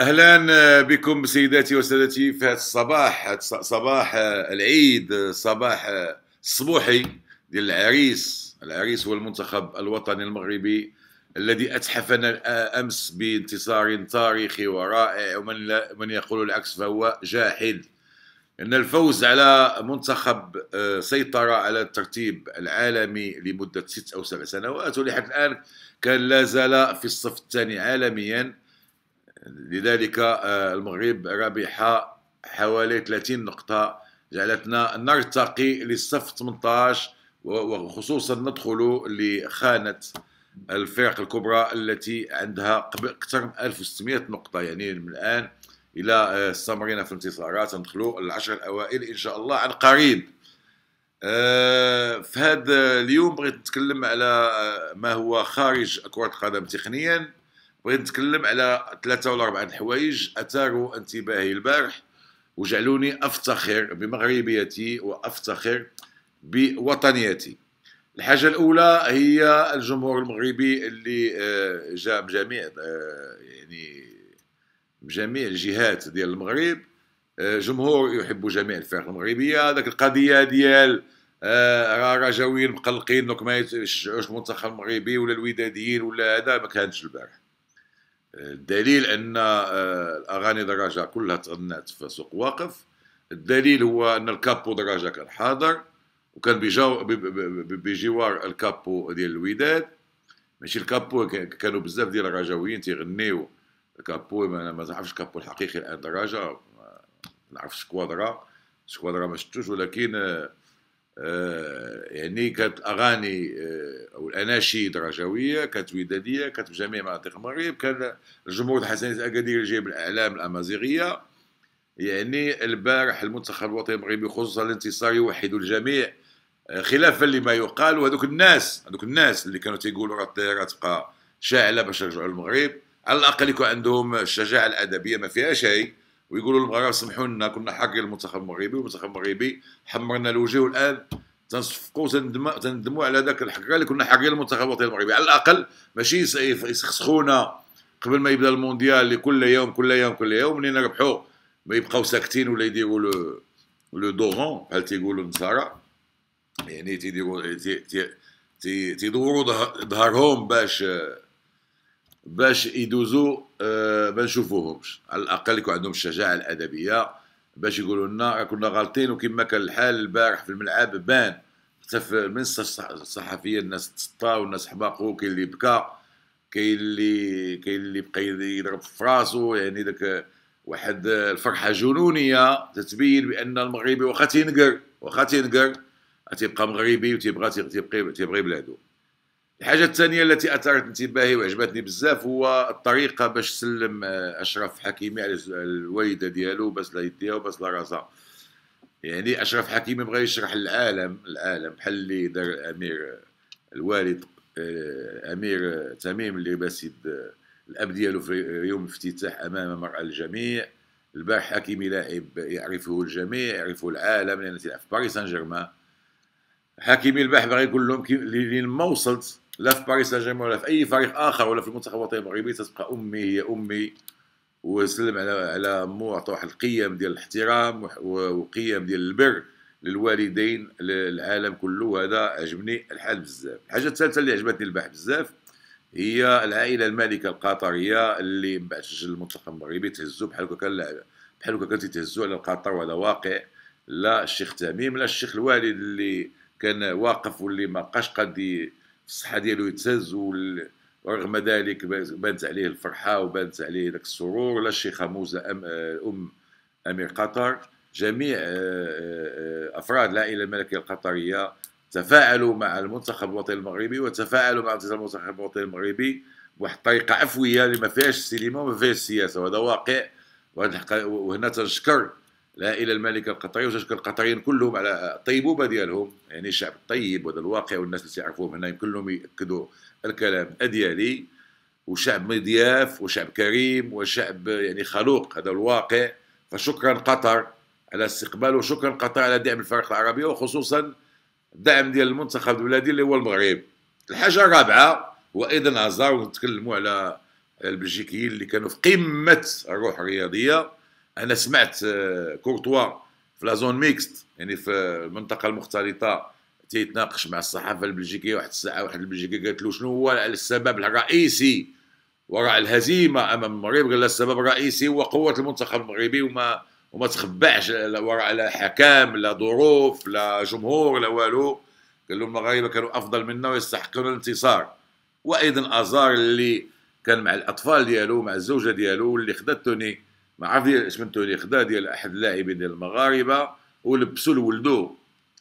اهلا بكم سيداتي وسادتي في هذا الصباح صباح العيد صباح الصبوحي ديال العريس العريس هو المنتخب الوطني المغربي الذي اتحفنا امس بانتصار تاريخي ورائع ومن لا من يقول العكس فهو جاحد ان الفوز على منتخب آه، سيطر على الترتيب العالمي لمده ست او سبع سنوات ولحد الان كان لا زال في الصف الثاني عالميا لذلك آه، المغرب ربح حوالي 30 نقطة جعلتنا نرتقي للصف 18 وخصوصا ندخل لخانة الفرق الكبرى التي عندها قبل أكثر من 1600 نقطة يعني من الآن إلى استمرينا آه، في الانتصارات ندخلوا العشر الأوائل إن شاء الله عن قريب آه، في هذا اليوم بغيت نتكلم على ما هو خارج كرة القدم تقنيا بغيت نتكلم على ثلاثه ولا اربعه الحوايج اثاروا انتباهي البارح وجعلوني افتخر بمغربيتي وافتخر بوطنيتي الحاجه الاولى هي الجمهور المغربي اللي آه، جاء بجميع آه، يعني بجميع الجهات ديال المغرب آه، جمهور يحب جميع الفرق المغربيه هذاك القضيه ديال راه رجاويين مقلقين دوك ما يشجعوش المنتخب المغربي ولا الوداديين ولا هذا ما كانش البارح الدليل ان آه، الاغاني دراجه كلها تغنات في سوق واقف الدليل هو ان الكابو دراجه كان حاضر وكان بجو بجوار الكابو ديال الوداد ماشي الكابو كانوا بزاف ديال الرجاويين تيغنيو الكابو ما تعرفش الكابو الحقيقي الان دراجه ما نعرفش سكوادرا سكوادرا ما شفتوش ولكن آه، آه، يعني كانت اغاني آه، او الاناشيد رجويه كانت وداديه كانت في جميع مناطق المغرب كان الجمهور الحسني الاكادير يجيب الاعلام الامازيغيه يعني البارح المنتخب الوطني المغربي خصوصا الانتصار يوحد الجميع آه، خلافا لما يقال وهذوك الناس هذوك الناس اللي كانوا تيقولوا راه الطياره تبقى شاعله باش يرجعوا للمغرب على الاقل يكون عندهم الشجاعه الادبيه ما فيها شيء ويقولوا للمغاربه سمحوا لنا كنا حاقين المنتخب المغربي والمنتخب المغربي حمرنا الوجه والان تنصفقوا تندموا على ذاك الحق اللي كنا حاقين المنتخب الوطني المغربي على الاقل ماشي يسخسخونا قبل ما يبدا المونديال كل يوم كل يوم كل يوم منين نربحوا ما يبقاو ساكتين ولا يديروا لو لو دوغون بحال تيقولوا النصارى يعني تيديروا تيدوروا ظهرهم باش باش يدوزوا آه، ما نشوفوهمش على الاقل يكون عندهم الشجاعه الادبيه باش يقولوا لنا كنا غالطين وكما كان الحال البارح في الملعب بان من الصحفيين الناس تسطاو والناس حماقو كاين اللي بكى كاين اللي كاين اللي بقى يضرب في راسو يعني داك واحد الفرحه جنونيه تتبين بان المغربي واخا تينقر واخا تينقر تيبقى مغربي وتيبغى تيبقى تيبغي بلادو الحاجة الثانية التي أثارت انتباهي وعجبتني بزاف هو الطريقة باش سلم آه، أشرف حكيمي على الوالدة ديالو بس لا يديها وبس لا راسها يعني أشرف حكيمي بغى يشرح للعالم العالم بحال اللي دار الأمير الوالد آه، أمير تميم اللي باسد آه، الأب ديالو في يوم الافتتاح أمام مرأة الجميع البارح حكيمي لاعب يعرفه الجميع يعرفه العالم لأنه تلعب في باريس سان جيرمان حكيمي البارح بغى يقول لهم لين ما وصلت لا في باريس سان جيرمان ولا في اي فريق اخر ولا في المنتخب الوطني المغربي تتبقى امي هي امي وسلم على على مو عطى واحد القيم ديال الاحترام وقيم ديال البر للوالدين للعالم كله هذا عجبني الحال بزاف الحاجه الثالثه اللي عجبتني البحث بزاف هي العائله المالكه القطريه اللي من بعد سجل المنتخب المغربي تهزوا بحال هكا بحال هكا كانت تيتهزوا على القطر وعلى واقع لا الشيخ تميم لا الشيخ الوالد اللي كان واقف واللي ما بقاش قد الصحه ديالو يتهز ورغم ذلك بانت عليه الفرحه وبانت عليه ذاك السرور لا الشيخه موزه أم, آه، ام امير قطر جميع آه، آه، افراد العائله الملكيه القطريه تفاعلوا مع المنتخب الوطني المغربي وتفاعلوا مع المنتخب الوطني المغربي بواحد الطريقه عفويه اللي ما فيهاش السينما وما فيهاش السياسه وهذا واقع وهنا تنشكر لا الى الملك القطريه وتشكر القطريين كلهم على الطيبوبه ديالهم يعني الشعب الطيب وهذا الواقع والناس اللي تيعرفوهم هنا كلهم ياكدوا الكلام اديالي وشعب مضياف وشعب كريم وشعب يعني خلوق هذا الواقع فشكرا قطر على استقباله وشكرا قطر على دعم الفرق العربيه وخصوصا الدعم ديال المنتخب البلادي اللي هو المغرب الحاجه الرابعه أيضا عزار ونتكلموا على البلجيكيين اللي كانوا في قمه الروح الرياضيه انا سمعت آه، كورتوا في لا زون ميكست يعني في المنطقه المختلطه تيتناقش مع الصحافه البلجيكيه واحد الساعه واحد البلجيكيه قالت له شنو هو السبب الرئيسي وراء الهزيمه امام المغرب قال السبب الرئيسي هو قوه المنتخب المغربي وما وما تخبعش وراء لا حكام لا ظروف لا جمهور لا والو قال لهم المغاربه كانوا افضل منا ويستحقون الانتصار وايضا ازار اللي كان مع الاطفال ديالو مع الزوجه ديالو اللي خدتني ما عرف سمنتو اللي خدا ديال احد اللاعبين ديال المغاربه ولبسوا لولدو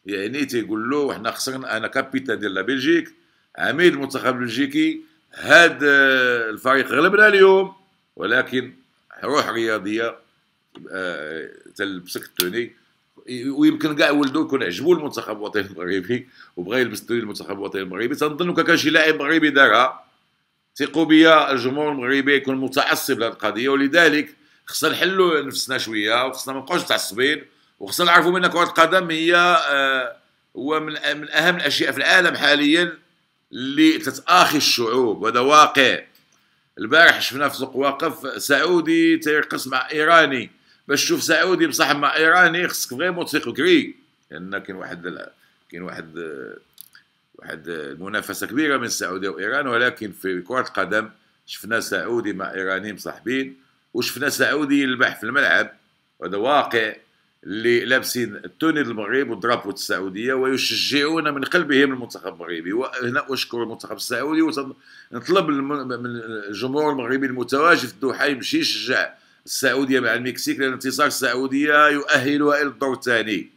يعني تيقول له حنا خسرنا انا كابيتان ديال لا بلجيك عميد المنتخب البلجيكي هاد آه، الفريق غلبنا اليوم ولكن روح رياضيه آه، تلبسك التوني ويمكن كاع ولدو يكون عجبو المنتخب الوطني المغربي وبغى يلبس التوني المنتخب الوطني المغربي تنظن كان شي لاعب مغربي دارها ثقوا بيا الجمهور المغربي يكون متعصب لهذه القضيه ولذلك خصنا نحلوا نفسنا شويه وخصنا ما نبقاوش متعصبين وخصنا نعرفوا بان كره القدم هي آه، هو من من اهم الاشياء في العالم حاليا اللي تتاخي الشعوب وهذا واقع البارح شفنا في سوق واقف سعودي تيرقص مع ايراني باش تشوف سعودي بصح مع ايراني خصك فريمون موسيقى بكري لان كاين واحد كاين واحد واحد المنافسه كبيره من السعوديه وايران ولكن في كره القدم شفنا سعودي مع ايراني مصاحبين وشفنا سعودي يلبح في الملعب وهذا واقع اللي لابسين التوني المغرب والدرابو السعوديه ويشجعون من قلبهم المنتخب المغربي وهنا اشكر المنتخب السعودي ونطلب من الجمهور المغربي المتواجد في الدوحه يمشي يشجع السعوديه مع المكسيك لان انتصار السعوديه يؤهلها الى الدور الثاني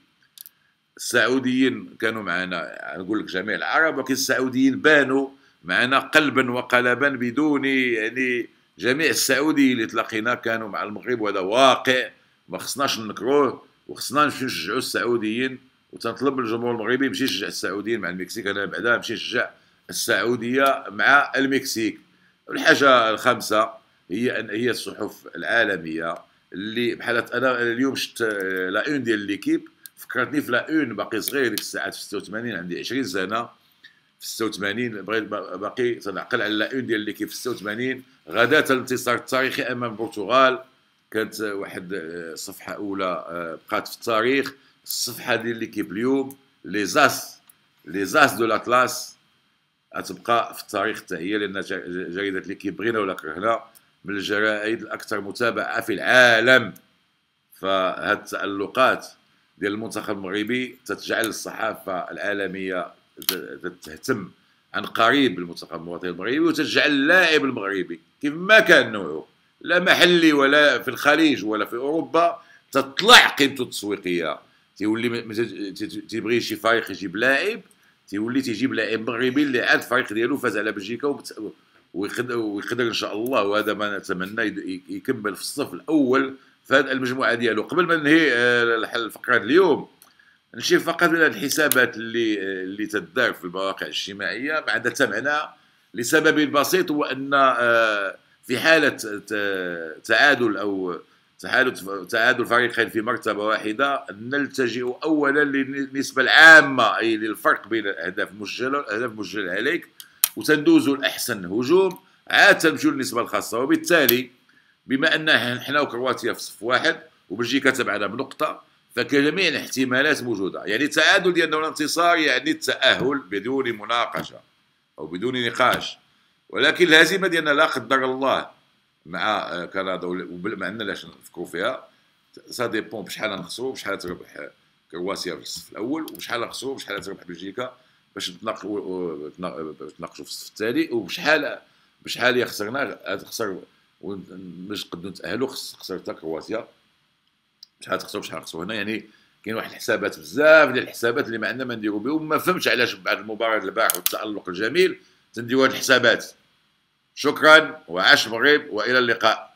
السعوديين كانوا معنا نقول لك جميع العرب ولكن السعوديين بانوا معنا قلبا وقلبا بدون يعني جميع السعودي اللي تلاقينا كانوا مع المغرب وهذا واقع ما خصناش نكروه وخصنا نمشيو نشجعوا السعوديين وتنطلب من الجمهور المغربي يمشي يشجع السعوديين مع المكسيك انا بعدا نمشي نشجع السعوديه مع المكسيك الحاجه الخامسه هي ان هي الصحف العالميه اللي بحال انا اليوم شفت آه، لا اون ديال ليكيب فكرتني في لا اون باقي صغير ديك الساعات في 86 عندي 20 سنه في 86 باقي تنعقل على اون ديال ليكيب في 86 غدا الانتصار التاريخي امام البرتغال كانت واحد آه، صفحه اولى آه، بقات في التاريخ الصفحه ديال ليكيب اليوم لي زاس لي زاس دو لاتلاس غتبقى في التاريخ حتى هي لان جريده ليكيب بغينا ولا كرهنا من الجرائد الاكثر متابعه في العالم فهاد التالقات ديال المنتخب المغربي تتجعل الصحافه العالميه تهتم عن قريب بالمنتخب المواطن المغربي وتجعل اللاعب المغربي كيف ما كان نوعه لا محلي ولا في الخليج ولا في اوروبا تطلع قيمته التسويقيه تيولي تيبغي شي فريق يجيب لاعب تيولي تيجيب لاعب مغربي اللي عاد الفريق ديالو فاز على بلجيكا ويقدر ان شاء الله وهذا ما نتمنى يكمل في الصف الاول في هذه المجموعه ديالو قبل ما ننهي آه، الفقره اليوم نمشي فقط الى الحسابات اللي اللي تدار في المواقع الاجتماعيه بعد سمعنا لسبب بسيط هو ان آه، في حاله تعادل او تعادل تعادل فريقين في مرتبه واحده نلتجئ اولا للنسبه العامه اي للفرق بين الاهداف المسجله والاهداف المسجله عليك وتندوز الاحسن هجوم عاد تمشي للنسبه الخاصه وبالتالي بما ان حنا وكرواتيا في صف واحد وبلجيكا تبعنا بنقطه فجميع الاحتمالات موجوده يعني التعادل ديالنا والانتصار الانتصار يعني التاهل بدون مناقشه او بدون نقاش ولكن الهزيمه ديالنا لا قدر الله مع كندا ما عندنا لاش نفكروا فيها سا ديبون بشحال نخسروا بشحال تربح كرواتيا في الصف الاول وبشحال نخسروا بشحال تربح بلجيكا باش نتناقشوا في الصف التالي وبشحال بشحال يخسرنا خسرنا خسر باش نقدروا نتاهلوا خسر حتى كرواتيا شحال تخسروا شحال خسروا هنا يعني كاين واحد الحسابات بزاف ديال الحسابات اللي ما عندنا ما نديرو بهم ما فهمتش علاش بعد المباراه الباح والتالق الجميل تنديروا هاد الحسابات شكرا وعاش المغرب والى اللقاء